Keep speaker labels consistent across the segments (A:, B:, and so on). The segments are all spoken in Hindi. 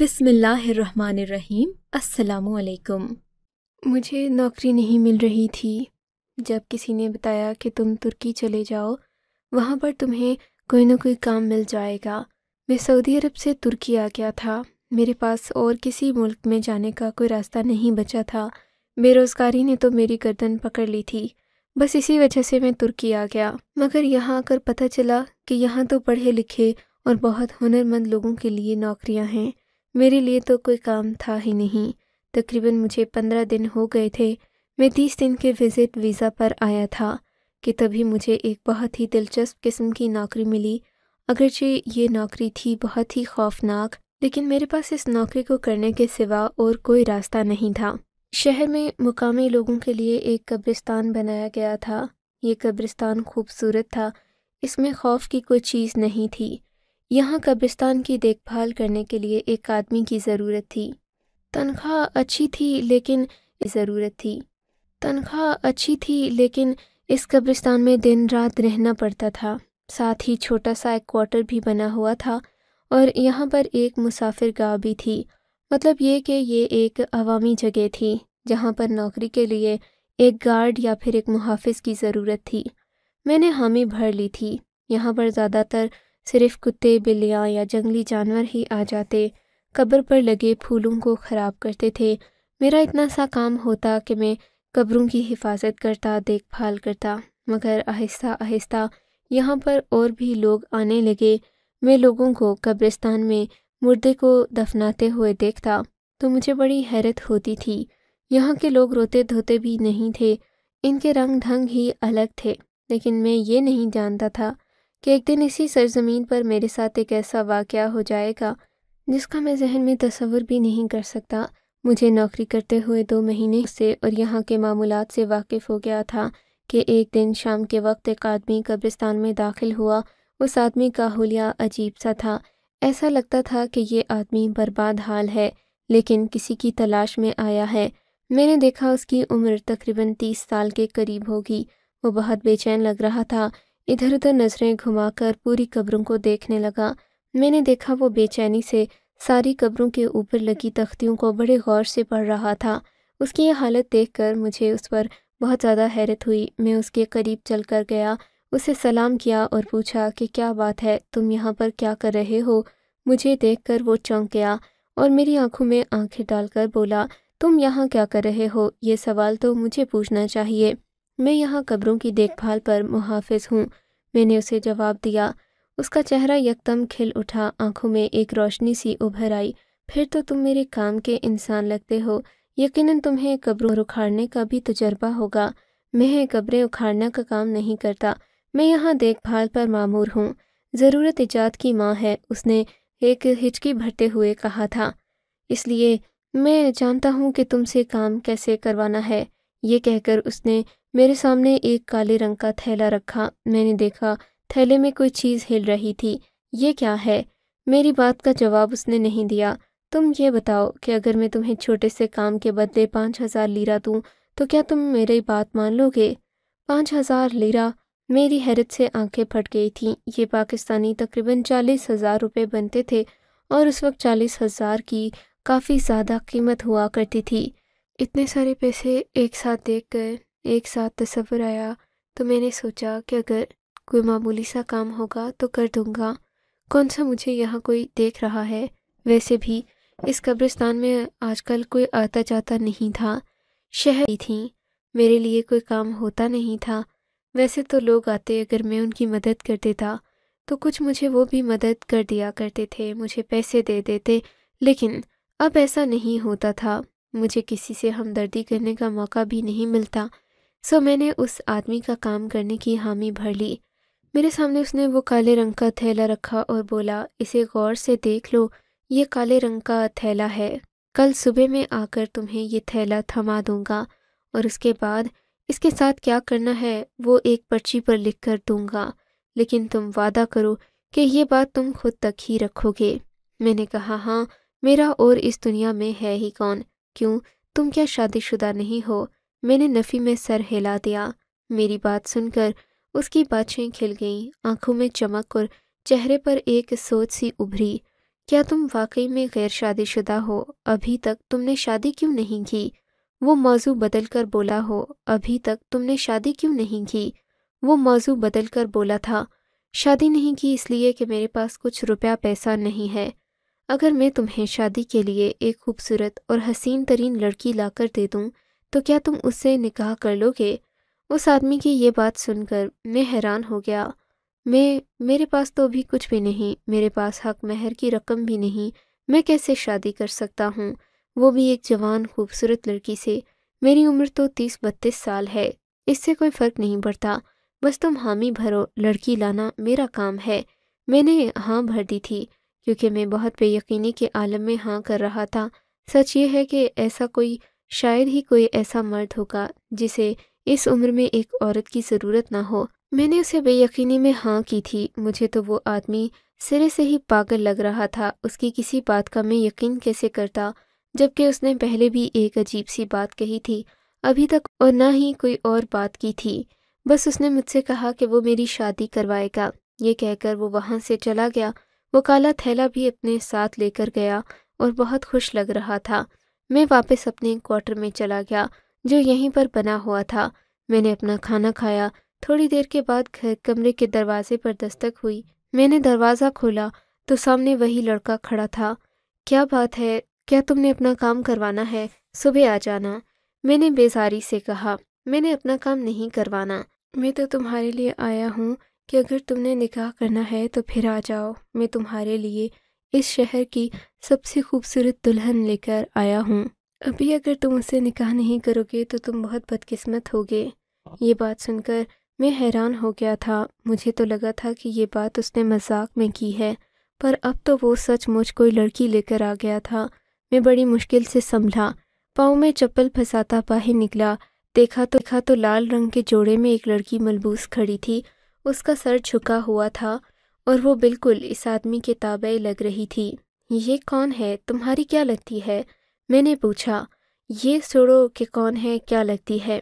A: बिसमीम असलकुम मुझे नौकरी नहीं मिल रही थी जब किसी ने बताया कि तुम तुर्की चले जाओ वहाँ पर तुम्हें कोई ना कोई काम मिल जाएगा मैं सऊदी अरब से तुर्की आ गया था मेरे पास और किसी मुल्क में जाने का कोई रास्ता नहीं बचा था बेरोज़गारी ने तो मेरी गर्दन पकड़ ली थी बस इसी वजह से मैं तुर्की आ गया मगर यहाँ आकर पता चला कि यहाँ तो पढ़े लिखे और बहुत हुनरमंद लोगों के लिए नौकरियाँ हैं मेरे लिए तो कोई काम था ही नहीं तकरीबन मुझे पंद्रह दिन हो गए थे मैं तीस दिन के विज़िट वीज़ा पर आया था कि तभी मुझे एक बहुत ही दिलचस्प किस्म की नौकरी मिली अगरचे ये नौकरी थी बहुत ही खौफनाक लेकिन मेरे पास इस नौकरी को करने के सिवा और कोई रास्ता नहीं था शहर में मुकामी लोगों के लिए एक कब्रिस्तान बनाया गया था ये कब्रिस्तान खूबसूरत था इसमें खौफ की कोई चीज़ नहीं थी यहाँ कब्रिस्तान की देखभाल करने के लिए एक आदमी की ज़रूरत थी तनख्वाह अच्छी थी लेकिन ज़रूरत थी तनख्वाह अच्छी थी लेकिन इस कब्रिस्तान में दिन रात रहना पड़ता था साथ ही छोटा सा एक क्वार्टर भी बना हुआ था और यहाँ पर एक मुसाफिर गाह भी थी मतलब ये कि ये एक अवामी जगह थी जहाँ पर नौकरी के लिए एक गार्ड या फिर एक मुहाफ़ की ज़रूरत थी मैंने हामी भर ली थी यहाँ पर ज़्यादातर सिर्फ कुत्ते बिल्लियाँ या जंगली जानवर ही आ जाते कब्र पर लगे फूलों को ख़राब करते थे मेरा इतना सा काम होता कि मैं कब्रों की हिफाजत करता देखभाल करता मगर आहिस्ता आहिस्ता यहाँ पर और भी लोग आने लगे मैं लोगों को कब्रिस्तान में मुर्दे को दफनाते हुए देखता तो मुझे बड़ी हैरत होती थी यहाँ के लोग रोते धोते भी नहीं थे इनके रंग ढंग ही अलग थे लेकिन मैं ये नहीं जानता था कि एक दिन इसी सरजमीन पर मेरे साथ एक ऐसा वाक़ हो जाएगा जिसका मैं जहन में तस्वुर भी नहीं कर सकता मुझे नौकरी करते हुए दो महीने से और यहाँ के मामूलत से वाकिफ़ हो गया था कि एक दिन शाम के वक्त एक आदमी कब्रिस्तान में दाखिल हुआ उस आदमी का होलिया अजीब सा था ऐसा लगता था कि ये आदमी बर्बाद हाल है लेकिन किसी की तलाश में आया है मैंने देखा उसकी उम्र तकरीबन तीस साल के करीब होगी वो बहुत बेचैन लग रहा था इधर उधर नजरें घुमाकर पूरी कब्रों को देखने लगा मैंने देखा वो बेचैनी से सारी कब्रों के ऊपर लगी तख्तियों को बड़े गौर से पढ़ रहा था उसकी ये हालत देखकर मुझे उस पर बहुत ज़्यादा हैरत हुई मैं उसके करीब चल कर गया उसे सलाम किया और पूछा कि क्या बात है तुम यहाँ पर क्या कर रहे हो मुझे देखकर वो चौंक गया और मेरी आंखों में आंखें डालकर बोला तुम यहाँ क्या कर रहे हो ये सवाल तो मुझे पूछना चाहिए मैं यहाँ कब्रों की देखभाल पर मुहाफिज हूँ मैंने उसे जवाब दिया उसका चेहरा यकदम खिल उठा आंखों में एक रोशनी सी उभर आई फिर तो तुम मेरे काम के इंसान लगते हो यकीनन तुम्हें कब्रों उखाड़ने का भी तजर्बा होगा मैं कब्रें उखाड़ने का काम नहीं करता मैं यहाँ देखभाल पर मामूर हूँ ज़रूरत इजाद की माँ है उसने एक हिचकी भरते हुए कहा था इसलिए मैं जानता हूँ कि तुमसे काम कैसे करवाना है ये कहकर उसने मेरे सामने एक काले रंग का थैला रखा मैंने देखा थैले में कोई चीज़ हिल रही थी ये क्या है मेरी बात का जवाब उसने नहीं दिया तुम ये बताओ कि अगर मैं तुम्हें छोटे से काम के बदले पाँच हज़ार लीरा दूँ तो क्या तुम मेरी बात मान लोगे पाँच हज़ार लीरा मेरी हैरत से आंखें फट गई थीं ये पाकिस्तानी तकरीबन चालीस हज़ार रुपये बनते थे और उस वक्त चालीस हज़ार की काफ़ी ज़्यादा कीमत हुआ करती थी इतने सारे पैसे एक साथ देख एक साथ तस्वर आया तो मैंने सोचा कि अगर कोई मामूली सा काम होगा तो कर दूंगा कौन सा मुझे यहाँ कोई देख रहा है वैसे भी इस कब्रिस्तान में आजकल कोई आता जाता नहीं था शहर ही थी मेरे लिए कोई काम होता नहीं था वैसे तो लोग आते अगर मैं उनकी मदद कर देता तो कुछ मुझे वो भी मदद कर दिया करते थे मुझे पैसे दे देते लेकिन अब ऐसा नहीं होता था मुझे किसी से हमदर्दी करने का मौका भी नहीं मिलता सो मैंने उस आदमी का काम करने की हामी भर ली मेरे सामने उसने वो काले रंग का थैला रखा और बोला इसे गौर से देख लो ये काले रंग का थैला है कल सुबह में आकर तुम्हें ये थैला थमा दूंगा और उसके बाद इसके साथ क्या करना है वो एक पर्ची पर लिख कर दूंगा लेकिन तुम वादा करो कि ये बात तुम खुद तक ही रखोगे मैंने कहा हाँ मेरा और इस दुनिया में है ही कौन क्यों तुम क्या शादीशुदा नहीं हो मैंने नफ़ी में सर हिला दिया मेरी बात सुनकर उसकी बाछें खिल गईं आंखों में चमक और चेहरे पर एक सोच सी उभरी क्या तुम वाकई में गैर शादीशुदा हो अभी तक तुमने शादी क्यों नहीं की वो मौजू बदल कर बोला हो अभी तक तुमने शादी क्यों नहीं की वो मौजू बदल कर बोला था शादी नहीं की इसलिए कि मेरे पास कुछ रुपया पैसा नहीं है अगर मैं तुम्हें शादी के लिए एक खूबसूरत और हसीन तरीन लड़की लाकर दे दूँ तो क्या तुम उससे निकाह कर लोगे उस आदमी की ये बात सुनकर मैं हैरान हो गया मैं मेरे पास तो अभी कुछ भी नहीं मेरे पास हक महर की रकम भी नहीं मैं कैसे शादी कर सकता हूँ वो भी एक जवान खूबसूरत लड़की से मेरी उम्र तो तीस बत्तीस साल है इससे कोई फ़र्क नहीं पड़ता बस तुम हामी भरो लड़की लाना मेरा काम है मैंने हाँ भर दी थी क्योंकि मैं बहुत बेयकीनी के आलम में हाँ कर रहा था सच ये है कि ऐसा कोई शायद ही कोई ऐसा मर्द होगा जिसे इस उम्र में एक औरत की ज़रूरत ना हो मैंने उसे बेयकीनी में हाँ की थी मुझे तो वो आदमी सिरे से ही पागल लग रहा था उसकी किसी बात का मैं यकीन कैसे करता जबकि उसने पहले भी एक अजीब सी बात कही थी अभी तक और ना ही कोई और बात की थी बस उसने मुझसे कहा कि वो मेरी शादी करवाएगा ये कहकर वो वहाँ से चला गया वो काला थैला भी अपने साथ लेकर गया और बहुत खुश लग रहा था मैं वापस अपने क्वार्टर में चला गया जो यहीं पर बना हुआ था मैंने अपना खाना खाया थोड़ी देर के बाद घर कमरे के दरवाजे पर दस्तक हुई मैंने दरवाज़ा खोला तो सामने वही लड़का खड़ा था क्या बात है क्या तुमने अपना काम करवाना है सुबह आ जाना मैंने बेजारी से कहा मैंने अपना काम नहीं करवाना मैं तो तुम्हारे लिए आया हूँ कि अगर तुमने निकाह करना है तो फिर आ जाओ मैं तुम्हारे लिए इस शहर की सबसे खूबसूरत दुल्हन लेकर आया हूँ अभी अगर तुम उसे निकाह नहीं करोगे तो तुम बहुत बदकिस्मत होगे ये बात सुनकर मैं हैरान हो गया था मुझे तो लगा था कि ये बात उसने मजाक में की है पर अब तो वो सचमुच कोई लड़की लेकर आ गया था मैं बड़ी मुश्किल से संभला पाँव में चप्पल फंसाता बाहर निकला देखा तो देखा तो लाल रंग के जोड़े में एक लड़की मलबूस खड़ी थी उसका सर झुका हुआ था और वो बिल्कुल इस आदमी के ताबे लग रही थी ये कौन है तुम्हारी क्या लगती है मैंने पूछा ये सोड़ो कि कौन है क्या लगती है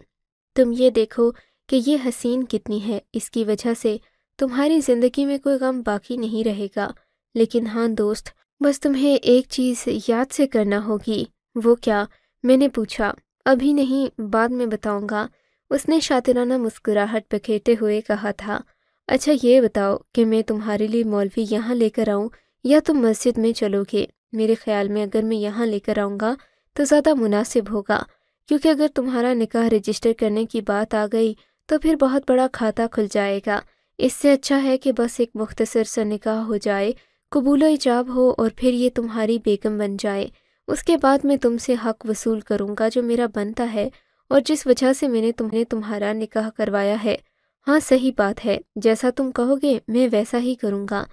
A: तुम ये देखो कि ये हसीन कितनी है इसकी वजह से तुम्हारी ज़िंदगी में कोई गम बाकी नहीं रहेगा लेकिन हाँ दोस्त बस तुम्हें एक चीज़ याद से करना होगी वो क्या मैंने पूछा अभी नहीं बाद में बताऊंगा उसने शातिराना मुस्कुराहट बखेरते हुए कहा था अच्छा ये बताओ कि मैं तुम्हारे लिए मौलवी यहाँ लेकर आऊँ या तुम मस्जिद में चलोगे मेरे ख्याल में अगर मैं यहाँ लेकर आऊँगा तो ज़्यादा मुनासिब होगा क्योंकि अगर तुम्हारा निकाह रजिस्टर करने की बात आ गई तो फिर बहुत बड़ा खाता खुल जाएगा इससे अच्छा है कि बस एक मुख्तसर सा निकाह हो जाए कबूल हिजाब हो और फिर ये तुम्हारी बेगम बन जाए उसके बाद मैं तुमसे हक वसूल करूँगा जो मेरा बनता है और जिस वजह से मैंने तुमने तुम्हारा निकाह करवाया है हाँ सही बात है जैसा तुम कहोगे मैं वैसा ही करूँगा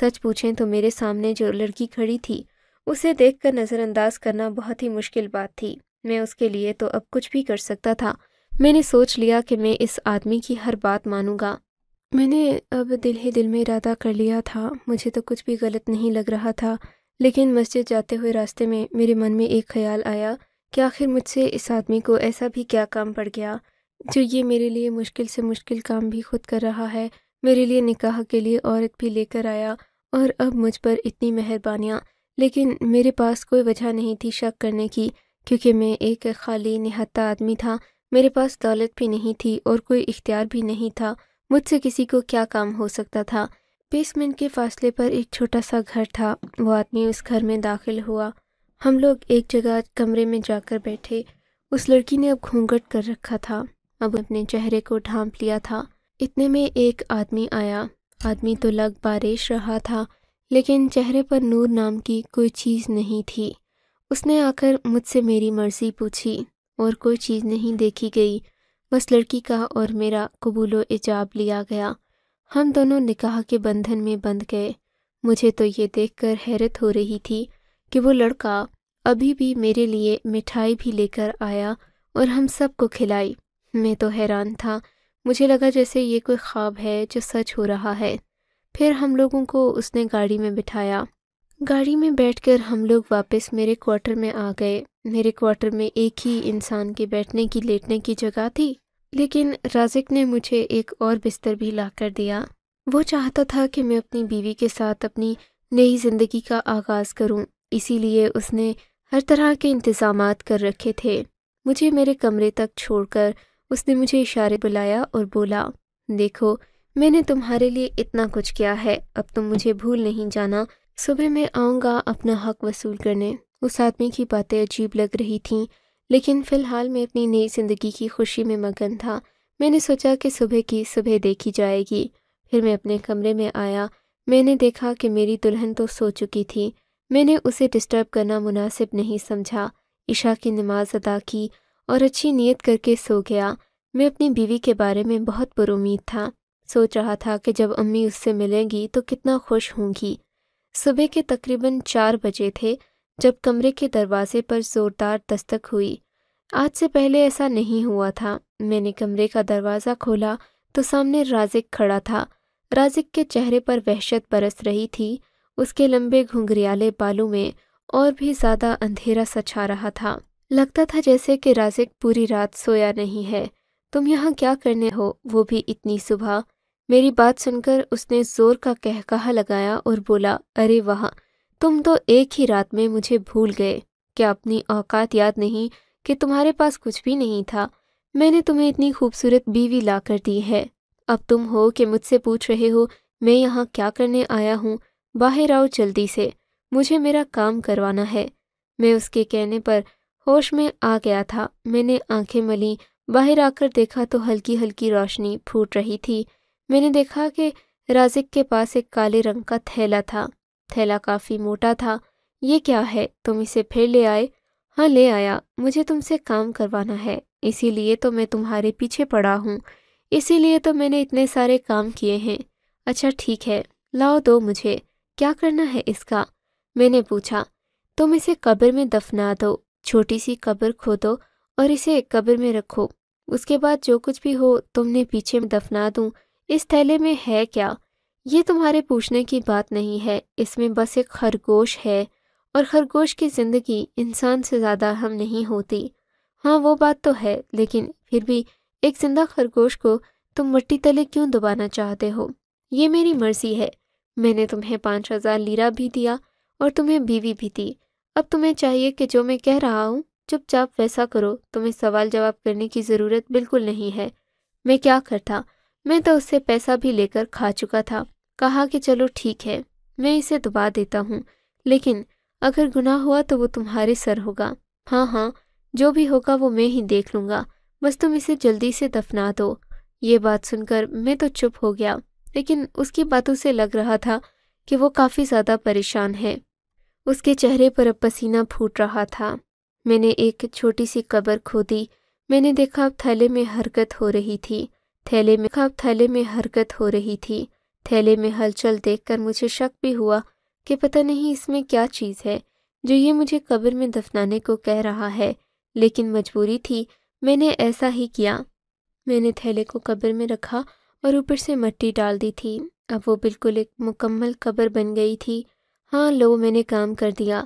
A: सच पूछें तो मेरे सामने जो लड़की खड़ी थी उसे देखकर नज़रअंदाज करना बहुत ही मुश्किल बात थी मैं उसके लिए तो अब कुछ भी कर सकता था मैंने सोच लिया कि मैं इस आदमी की हर बात मानूंगा मैंने अब दिल ही दिल में इरादा कर लिया था मुझे तो कुछ भी गलत नहीं लग रहा था लेकिन मस्जिद जाते हुए रास्ते में मेरे मन में एक ख्याल आया कि आखिर मुझसे इस आदमी को ऐसा भी क्या काम पड़ गया जो ये मेरे लिए मुश्किल से मुश्किल काम भी खुद कर रहा है मेरे लिए निकाह के लिए औरत भी लेकर आया और अब मुझ पर इतनी मेहरबानियाँ लेकिन मेरे पास कोई वजह नहीं थी शक करने की क्योंकि मैं एक खाली निहत्ता आदमी था मेरे पास दौलत भी नहीं थी और कोई इख्तियार भी नहीं था मुझसे किसी को क्या काम हो सकता था बेसमेंट के फासले पर एक छोटा सा घर था वो आदमी उस घर में दाखिल हुआ हम लोग एक जगह कमरे में जाकर बैठे उस लड़की ने अब घूंघट कर रखा था अब अपने चेहरे को ढांप लिया था इतने में एक आदमी आया आदमी तो लग बारिश रहा था लेकिन चेहरे पर नूर नाम की कोई चीज़ नहीं थी उसने आकर मुझसे मेरी मर्ज़ी पूछी और कोई चीज़ नहीं देखी गई बस लड़की का और मेरा कबूल इजाब लिया गया हम दोनों निकाह के बंधन में बंध गए मुझे तो ये देखकर हैरत हो रही थी कि वो लड़का अभी भी मेरे लिए मिठाई भी लेकर आया और हम सबको खिलाई मैं तो हैरान था मुझे लगा जैसे ये कोई ख्वाब है जो सच हो रहा है फिर हम लोगों को उसने गाड़ी में बिठाया गाड़ी में बैठकर हम लोग वापस मेरे क्वार्टर में आ गए मेरे क्वार्टर में एक ही इंसान के बैठने की लेटने की जगह थी लेकिन राजिक ने मुझे एक और बिस्तर भी ला कर दिया वो चाहता था कि मैं अपनी बीवी के साथ अपनी नई ज़िंदगी का आगाज़ करूं, इसीलिए उसने हर तरह के इंतज़ाम कर रखे थे मुझे मेरे कमरे तक छोड़कर उसने मुझे इशारे बुलाया और बोला देखो मैंने तुम्हारे लिए इतना कुछ किया है अब तुम मुझे भूल नहीं जाना सुबह मैं आऊँगा अपना हक वसूल करने उस आदमी की बातें अजीब लग रही थीं लेकिन फ़िलहाल मैं अपनी नई ज़िंदगी की खुशी में मगन था मैंने सोचा कि सुबह की सुबह देखी जाएगी फिर मैं अपने कमरे में आया मैंने देखा कि मेरी दुल्हन तो सो चुकी थी मैंने उसे डिस्टर्ब करना मुनासिब नहीं समझा ईशा की नमाज अदा की और अच्छी नीयत करके सो गया मैं अपनी बीवी के बारे में बहुत पुरुद था सोच रहा था कि जब अम्मी उससे मिलेंगी तो कितना खुश होंगी सुबह के तकरीबन चार बजे थे जब कमरे के दरवाजे पर ज़ोरदार दस्तक हुई आज से पहले ऐसा नहीं हुआ था मैंने कमरे का दरवाज़ा खोला तो सामने राजिक खड़ा था राजिक के चेहरे पर वहशत बरस रही थी उसके लंबे घुंघरियाले बालों में और भी ज़्यादा अंधेरा छा रहा था लगता था जैसे कि राजिक पूरी रात सोया नहीं है तुम यहाँ क्या करने हो वो भी इतनी सुबह मेरी बात सुनकर उसने जोर का कहकहा लगाया और बोला अरे वाह तुम तो एक ही रात में मुझे भूल गए क्या अपनी औकात याद नहीं कि तुम्हारे पास कुछ भी नहीं था मैंने तुम्हें इतनी खूबसूरत बीवी ला कर दी है अब तुम हो कि मुझसे पूछ रहे हो मैं यहाँ क्या करने आया हूँ बाहर आओ जल्दी से मुझे मेरा काम करवाना है मैं उसके कहने पर होश में आ गया था मैंने आंखें मली बाहर आकर देखा तो हल्की हल्की रोशनी फूट रही थी मैंने देखा कि राजिक के पास एक काले रंग का थैला था थैला काफ़ी मोटा था ये क्या है तुम इसे फिर ले आए हाँ ले आया मुझे तुमसे काम करवाना है इसीलिए तो मैं तुम्हारे पीछे पड़ा हूँ इसीलिए तो मैंने इतने सारे काम किए हैं अच्छा ठीक है लाओ दो मुझे क्या करना है इसका मैंने पूछा तुम इसे कब्र में दफना दो छोटी सी कब्र खोदो और इसे कब्र में रखो उसके बाद जो कुछ भी हो तुमने पीछे दफना दूं इस थैले में है क्या ये तुम्हारे पूछने की बात नहीं है इसमें बस एक खरगोश है और खरगोश की ज़िंदगी इंसान से ज़्यादा हम नहीं होती हाँ वो बात तो है लेकिन फिर भी एक जिंदा खरगोश को तुम मट्टी तले क्यों दबाना चाहते हो ये मेरी मर्जी है मैंने तुम्हें पाँच हज़ार लीरा भी दिया और तुम्हें बीवी भी दी अब तुम्हें चाहिए कि जो मैं कह रहा हूँ चुपचाप वैसा करो तुम्हें सवाल जवाब करने की ज़रूरत बिल्कुल नहीं है मैं क्या करता मैं तो उससे पैसा भी लेकर खा चुका था कहा कि चलो ठीक है मैं इसे दबा देता हूँ लेकिन अगर गुनाह हुआ तो वो तुम्हारे सर होगा हाँ हाँ जो भी होगा वो मैं ही देख लूँगा बस तुम इसे जल्दी से दफना दो ये बात सुनकर मैं तो चुप हो गया लेकिन उसकी बातों से लग रहा था कि वो काफ़ी ज़्यादा परेशान है उसके चेहरे पर अब पसीना फूट रहा था मैंने एक छोटी सी कबर खोदी मैंने देखा अब थैले में हरकत हो रही थी थैले में खाब थैले में हरकत हो रही थी थैले में हलचल देखकर मुझे शक भी हुआ कि पता नहीं इसमें क्या चीज़ है जो ये मुझे कब्र में दफनाने को कह रहा है लेकिन मजबूरी थी मैंने ऐसा ही किया मैंने थैले को कब्र में रखा और ऊपर से मट्टी डाल दी थी अब वो बिल्कुल एक मुकम्मल कब्र बन गई थी हाँ लो मैंने काम कर दिया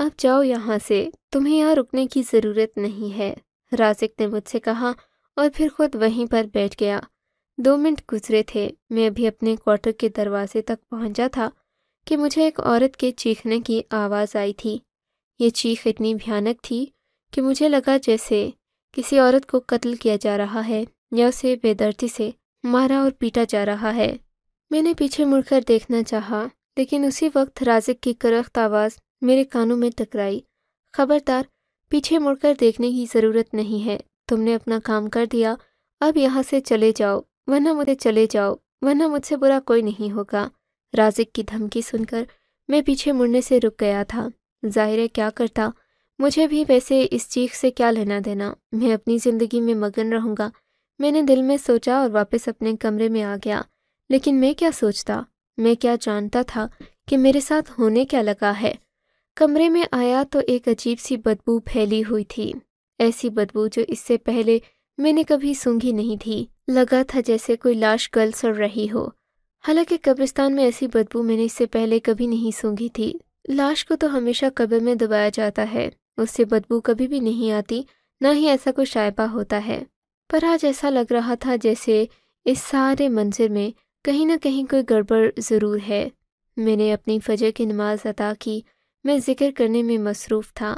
A: अब जाओ यहाँ से तुम्हें यहाँ रुकने की ज़रूरत नहीं है राजिक ने मुझसे कहा और फिर खुद वहीं पर बैठ गया दो मिनट गुजरे थे मैं अभी अपने क्वार्टर के दरवाजे तक पहुंचा था कि मुझे एक औरत के चीखने की आवाज़ आई थी ये चीख इतनी भयानक थी कि मुझे लगा जैसे किसी औरत को कत्ल किया जा रहा है या उसे बेदर्दी से मारा और पीटा जा रहा है मैंने पीछे मुड़कर देखना चाहा लेकिन उसी वक्त राजिक की करख्त आवाज़ मेरे कानों में टकराई खबरदार पीछे मुड़कर देखने की ज़रूरत नहीं है तुमने अपना काम कर दिया अब यहाँ से चले जाओ वरना मुझे चले जाओ वरना मुझसे बुरा कोई नहीं होगा राजिक की धमकी सुनकर मैं पीछे मुड़ने से रुक गया था जाहिर है क्या करता मुझे भी वैसे इस चीख से क्या लेना देना मैं अपनी ज़िंदगी में मगन रहूँगा मैंने दिल में सोचा और वापस अपने कमरे में आ गया लेकिन मैं क्या सोचता मैं क्या जानता था कि मेरे साथ होने क्या लगा है कमरे में आया तो एक अजीब सी बदबू फैली हुई थी ऐसी बदबू जो इससे पहले मैंने कभी सूंघी नहीं थी लगा था जैसे कोई लाश गल सड़ रही हो हालांकि कब्रिस्तान में ऐसी बदबू मैंने इससे पहले कभी नहीं सूंघी थी लाश को तो हमेशा कब्र में दबाया जाता है उससे बदबू कभी भी नहीं आती न ही ऐसा कोई शायबा होता है पर आज ऐसा लग रहा था जैसे इस सारे मंजर में कहीं ना कहीं कोई गड़बड़ ज़रूर है मैंने अपनी फजर की नमाज अदा की मैं जिक्र करने में मसरूफ़ था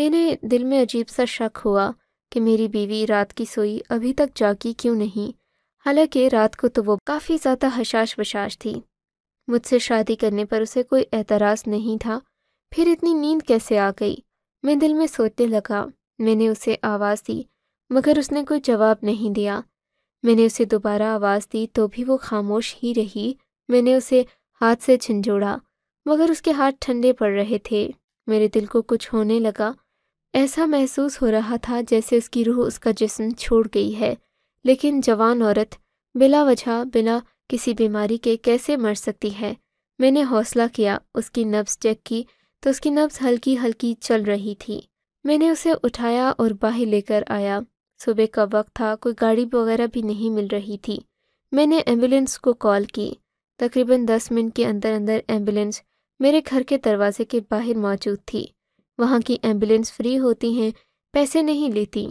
A: मैंने दिल में अजीब सा शक हुआ कि मेरी बीवी रात की सोई अभी तक जागी क्यों नहीं हालांकि रात को तो वो काफ़ी ज़्यादा हशाश वशाश थी मुझसे शादी करने पर उसे कोई एतराज़ नहीं था फिर इतनी नींद कैसे आ गई मैं दिल में सोचने लगा मैंने उसे आवाज़ दी मगर उसने कोई जवाब नहीं दिया मैंने उसे दोबारा आवाज़ दी तो भी वो खामोश ही रही मैंने उसे हाथ से झंझोड़ा मगर उसके हाथ ठंडे पड़ रहे थे मेरे दिल को कुछ होने लगा ऐसा महसूस हो रहा था जैसे उसकी रूह उसका जिस्म छोड़ गई है लेकिन जवान औरत बिला वजह बिना किसी बीमारी के कैसे मर सकती है मैंने हौसला किया उसकी नब्स चेक की तो उसकी नब्स हल्की हल्की चल रही थी मैंने उसे उठाया और बाहर लेकर आया सुबह का वक्त था कोई गाड़ी वगैरह भी नहीं मिल रही थी मैंने एम्बुलेंस को कॉल की तकरीबन दस मिनट के अंदर अंदर एम्बुलेंस मेरे घर के दरवाजे के बाहर मौजूद थी वहाँ की एम्बुलेंस फ्री होती हैं पैसे नहीं लेती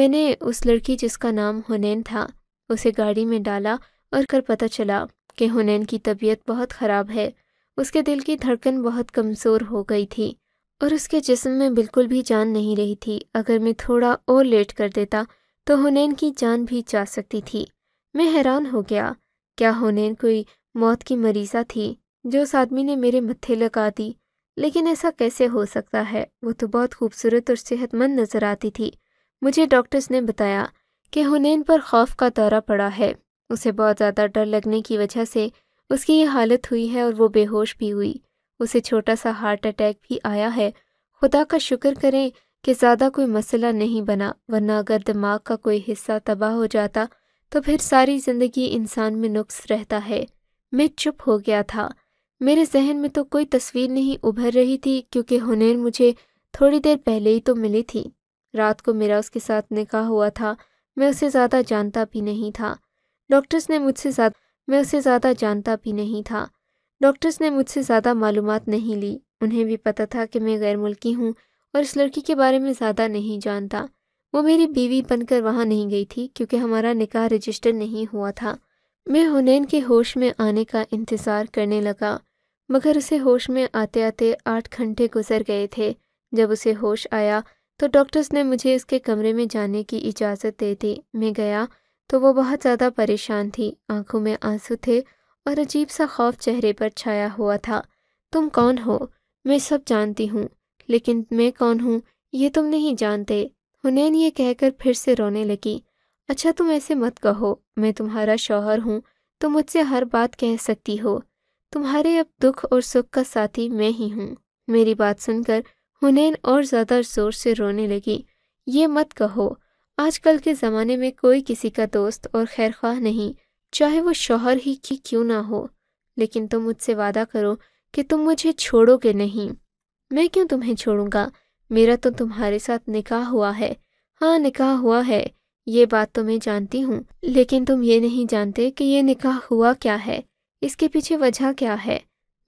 A: मैंने उस लड़की जिसका नाम हुनैन था उसे गाड़ी में डाला और कर पता चला कि हुनैन की तबीयत बहुत ख़राब है उसके दिल की धड़कन बहुत कमज़ोर हो गई थी और उसके जिस्म में बिल्कुल भी जान नहीं रही थी अगर मैं थोड़ा और लेट कर देता तो हुनैन की जान भी जा सकती थी मैं हैरान हो गया क्या हुनैन कोई मौत की मरीजा थी जो उस आदमी ने मेरे मत्थे लगा दी लेकिन ऐसा कैसे हो सकता है वो तो बहुत खूबसूरत और सेहतमंद नज़र आती थी मुझे डॉक्टर्स ने बताया कि हुनैन पर खौफ का दौरा पड़ा है उसे बहुत ज़्यादा डर लगने की वजह से उसकी ये हालत हुई है और वो बेहोश भी हुई उसे छोटा सा हार्ट अटैक भी आया है खुदा का शुक्र करें कि ज़्यादा कोई मसला नहीं बना वरना अगर दिमाग का कोई हिस्सा तबाह हो जाता तो फिर सारी ज़िंदगी इंसान में नुक्स रहता है मैं चुप हो गया था मेरे जहन में तो कोई तस्वीर नहीं उभर रही थी क्योंकि हुनैन मुझे थोड़ी देर पहले ही तो मिली थी रात को मेरा उसके साथ निकाह हुआ था मैं उसे ज़्यादा जानता भी नहीं था डॉक्टर्स ने मुझसे मैं उसे ज़्यादा जानता भी नहीं था डॉक्टर्स ने मुझसे ज़्यादा मालूम नहीं ली उन्हें भी पता था कि मैं गैर मुल्की हूँ और इस लड़की के बारे में ज़्यादा नहीं जानता वो मेरी बीवी बनकर वहाँ नहीं गई थी क्योंकि हमारा निकाह रजिस्टर नहीं हुआ था मैं हुनैन के होश में आने का इंतज़ार करने लगा मगर उसे होश में आते आते आठ घंटे गुजर गए थे जब उसे होश आया तो डॉक्टर्स ने मुझे उसके कमरे में जाने की इजाज़त दे दी मैं गया तो वो बहुत ज़्यादा परेशान थी आंखों में आंसू थे और अजीब सा खौफ चेहरे पर छाया हुआ था तुम कौन हो मैं सब जानती हूँ लेकिन मैं कौन हूँ ये तुम नहीं जानते हुनैन ये कहकर फिर से रोने लगी अच्छा तुम ऐसे मत कहो मैं तुम्हारा शौहर हूँ तुम मुझसे हर बात कह सकती हो तुम्हारे अब दुख और सुख का साथी मैं ही हूँ मेरी बात सुनकर हुनैन और ज़्यादा जोर से रोने लगी ये मत कहो आजकल के ज़माने में कोई किसी का दोस्त और खैरख्वाह नहीं चाहे वो शौहर ही की क्यों ना हो लेकिन तुम मुझसे वादा करो कि तुम मुझे छोड़ोगे नहीं मैं क्यों तुम्हें छोड़ूंगा मेरा तो तुम्हारे साथ निकाह हुआ है हाँ निकाह हुआ है ये बात तो मैं जानती हूँ लेकिन तुम ये नहीं जानते कि ये निकाह हुआ क्या है इसके पीछे वजह क्या है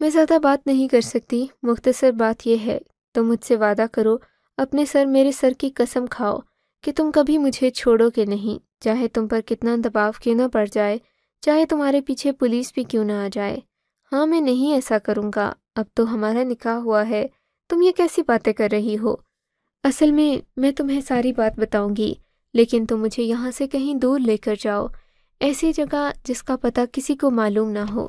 A: मैं ज़्यादा बात नहीं कर सकती मुख्तसर बात यह है तुम मुझसे वादा करो अपने सर मेरे सर की कसम खाओ कि तुम कभी मुझे छोड़ोगे नहीं चाहे तुम पर कितना दबाव क्यों ना पड़ जाए चाहे तुम्हारे पीछे पुलिस भी क्यों ना आ जाए हाँ मैं नहीं ऐसा करूँगा अब तो हमारा निकाह हुआ है तुम ये कैसी बातें कर रही हो असल में मैं तुम्हें सारी बात बताऊंगी लेकिन तुम मुझे यहाँ से कहीं दूर लेकर जाओ ऐसी जगह जिसका पता किसी को मालूम ना हो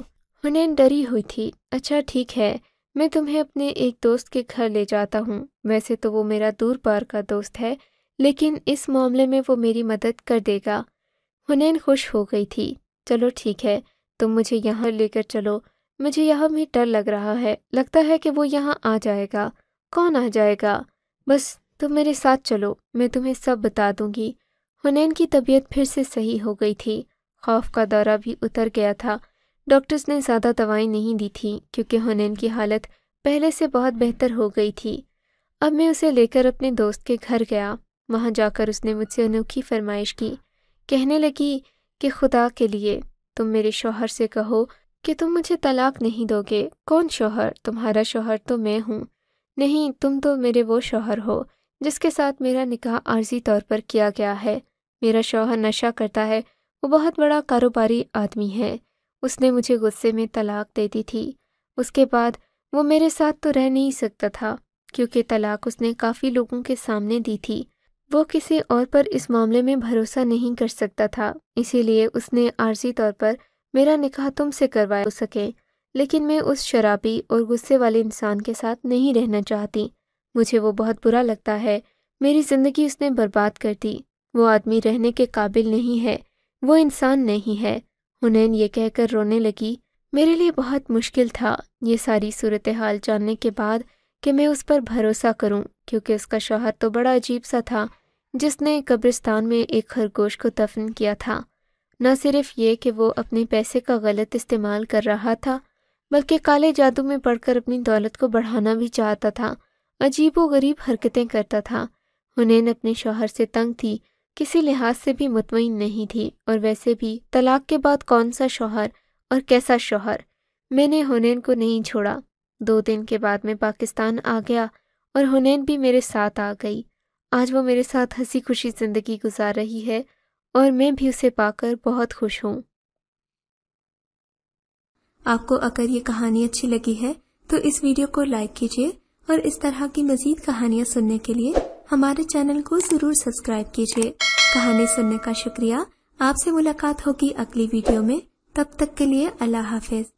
A: हुनैन डरी हुई थी अच्छा ठीक है मैं तुम्हें अपने एक दोस्त के घर ले जाता हूँ वैसे तो वो मेरा दूर पार का दोस्त है लेकिन इस मामले में वो मेरी मदद कर देगा हुनैन खुश हो गई थी चलो ठीक है तुम मुझे यहाँ लेकर चलो मुझे यहाँ भी डर लग रहा है लगता है कि वो यहाँ आ जाएगा कौन आ जाएगा बस तुम मेरे साथ चलो मैं तुम्हें सब बता दूंगी हुनैन की तबीयत फिर से सही हो गई थी खौफ का दौरा भी उतर गया था डॉक्टर्स ने ज़्यादा दवाई नहीं दी थी क्योंकि हुनैन की हालत पहले से बहुत बेहतर हो गई थी अब मैं उसे लेकर अपने दोस्त के घर गया वहाँ जाकर उसने मुझसे अनोखी फरमाइश की कहने लगी कि खुदा के लिए तुम मेरे शोहर से कहो कि तुम मुझे तलाक नहीं दोगे कौन शोहर तुम्हारा शोहर तो मैं हूँ नहीं तुम तो मेरे वो शोहर हो जिसके साथ मेरा निकाह आर्जी तौर पर किया गया है मेरा शोहर नशा करता है वो बहुत बड़ा कारोबारी आदमी है उसने मुझे गुस्से में तलाक दे दी थी उसके बाद वो मेरे साथ तो रह नहीं सकता था क्योंकि तलाक उसने काफ़ी लोगों के सामने दी थी वो किसी और पर इस मामले में भरोसा नहीं कर सकता था इसीलिए उसने आर्जी तौर पर मेरा निकाह तुमसे करवा सके लेकिन मैं उस शराबी और गुस्से वाले इंसान के साथ नहीं रहना चाहती मुझे वो बहुत बुरा लगता है मेरी ज़िंदगी उसने बर्बाद कर दी वो आदमी रहने के काबिल नहीं है वो इंसान नहीं है हुनैन ये कहकर रोने लगी मेरे लिए बहुत मुश्किल था ये सारी सूरत हाल जानने के बाद कि मैं उस पर भरोसा करूं क्योंकि उसका शोहर तो बड़ा अजीब सा था जिसने कब्रिस्तान में एक खरगोश को दफन किया था न सिर्फ ये कि वो अपने पैसे का गलत इस्तेमाल कर रहा था बल्कि काले जादू में पढ़कर अपनी दौलत को बढ़ाना भी चाहता था अजीब व गरीब हरकतें करता था हुनैन अपने शोहर से तंग थी किसी लिहाज से भी मुतमिन नहीं थी और वैसे भी तलाक के बाद कौन सा शोहर और कैसा शोहर मैंने हुनैन को नहीं छोड़ा दो दिन के बाद मैं पाकिस्तान आ गया और हुनैन भी मेरे साथ आ गई आज वो मेरे साथ हंसी खुशी ज़िंदगी गुजार रही है और मैं भी उसे पाकर बहुत खुश हूँ आपको अगर ये कहानी अच्छी लगी है तो इस वीडियो को लाइक कीजिए और इस तरह की मजीद कहानियाँ सुनने के लिए हमारे चैनल को जरूर सब्सक्राइब कीजिए कहानी सुनने का शुक्रिया आपसे मुलाकात होगी अगली वीडियो में तब तक के लिए अल्लाह हाफिज